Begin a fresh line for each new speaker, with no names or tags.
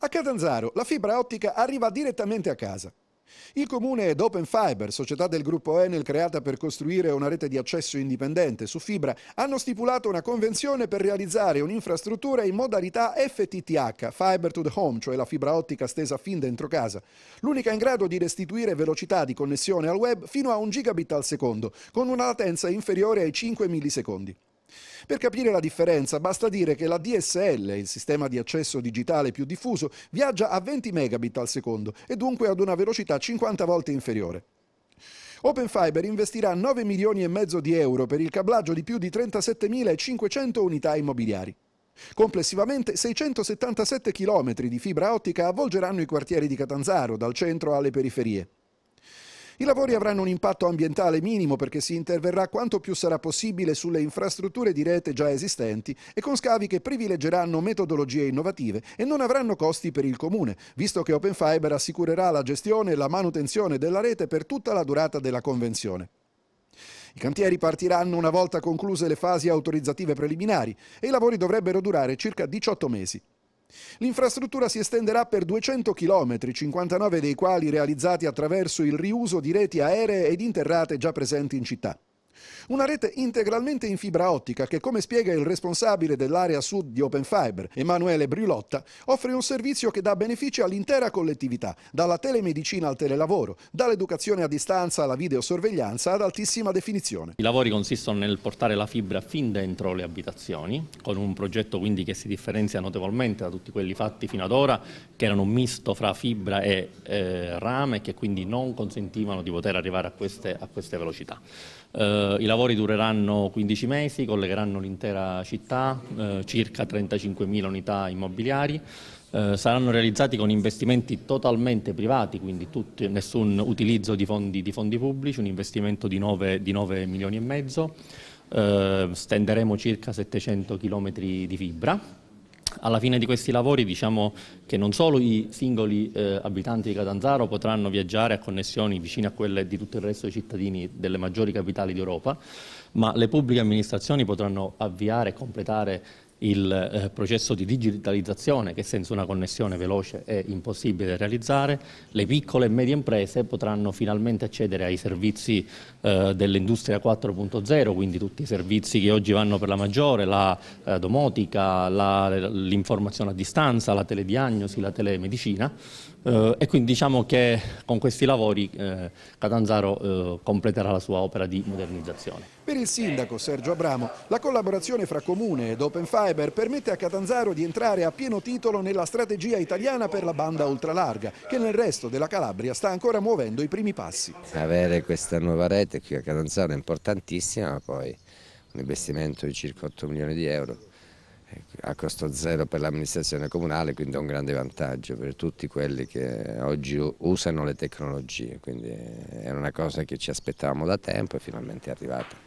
A Catanzaro la fibra ottica arriva direttamente a casa. Il comune ed Open Fiber, società del gruppo Enel creata per costruire una rete di accesso indipendente su fibra, hanno stipulato una convenzione per realizzare un'infrastruttura in modalità FTTH, Fiber to the Home, cioè la fibra ottica stesa fin dentro casa, l'unica in grado di restituire velocità di connessione al web fino a 1 gigabit al secondo, con una latenza inferiore ai 5 millisecondi. Per capire la differenza basta dire che la DSL, il sistema di accesso digitale più diffuso, viaggia a 20 megabit al secondo e dunque ad una velocità 50 volte inferiore. Open Fiber investirà 9 milioni e mezzo di euro per il cablaggio di più di 37.500 unità immobiliari. Complessivamente 677 km di fibra ottica avvolgeranno i quartieri di Catanzaro, dal centro alle periferie. I lavori avranno un impatto ambientale minimo perché si interverrà quanto più sarà possibile sulle infrastrutture di rete già esistenti e con scavi che privilegeranno metodologie innovative e non avranno costi per il comune, visto che Open Fiber assicurerà la gestione e la manutenzione della rete per tutta la durata della convenzione. I cantieri partiranno una volta concluse le fasi autorizzative preliminari e i lavori dovrebbero durare circa 18 mesi. L'infrastruttura si estenderà per 200 km, 59 dei quali realizzati attraverso il riuso di reti aeree ed interrate già presenti in città. Una rete integralmente in fibra ottica che, come spiega il responsabile dell'area sud di Open Fiber, Emanuele Briulotta, offre un servizio che dà benefici all'intera collettività, dalla telemedicina al telelavoro, dall'educazione a distanza alla videosorveglianza ad altissima definizione.
I lavori consistono nel portare la fibra fin dentro le abitazioni, con un progetto quindi che si differenzia notevolmente da tutti quelli fatti fino ad ora, che erano un misto fra fibra e eh, rame, che quindi non consentivano di poter arrivare a queste, a queste velocità. Eh, eh, I lavori dureranno 15 mesi, collegheranno l'intera città, eh, circa 35.000 unità immobiliari, eh, saranno realizzati con investimenti totalmente privati, quindi tutti, nessun utilizzo di fondi, di fondi, pubblici, un investimento di 9, di 9 milioni e mezzo, eh, stenderemo circa 700 km di fibra alla fine di questi lavori diciamo che non solo i singoli eh, abitanti di Catanzaro potranno viaggiare a connessioni vicine a quelle di tutto il resto dei cittadini delle maggiori capitali d'Europa, ma le pubbliche amministrazioni potranno avviare e completare il eh, processo di digitalizzazione che senza una connessione veloce è impossibile da realizzare, le piccole e medie imprese potranno finalmente accedere ai servizi eh, dell'industria 4.0, quindi tutti i servizi che oggi vanno per la maggiore, la eh, domotica, l'informazione a distanza, la telediagnosi, la telemedicina eh, e quindi diciamo che con questi lavori eh, Catanzaro eh, completerà la sua opera di modernizzazione.
Per il sindaco Sergio Abramo, la collaborazione fra Comune ed Open Fiber permette a Catanzaro di entrare a pieno titolo nella strategia italiana per la banda ultralarga, che nel resto della Calabria sta ancora muovendo i primi passi.
Avere questa nuova rete qui a Catanzaro è importantissima, poi un investimento di circa 8 milioni di euro eh, a costo zero per l'amministrazione comunale, quindi è un grande vantaggio per tutti quelli che oggi usano le tecnologie, quindi è una cosa che ci aspettavamo da tempo e finalmente è arrivata.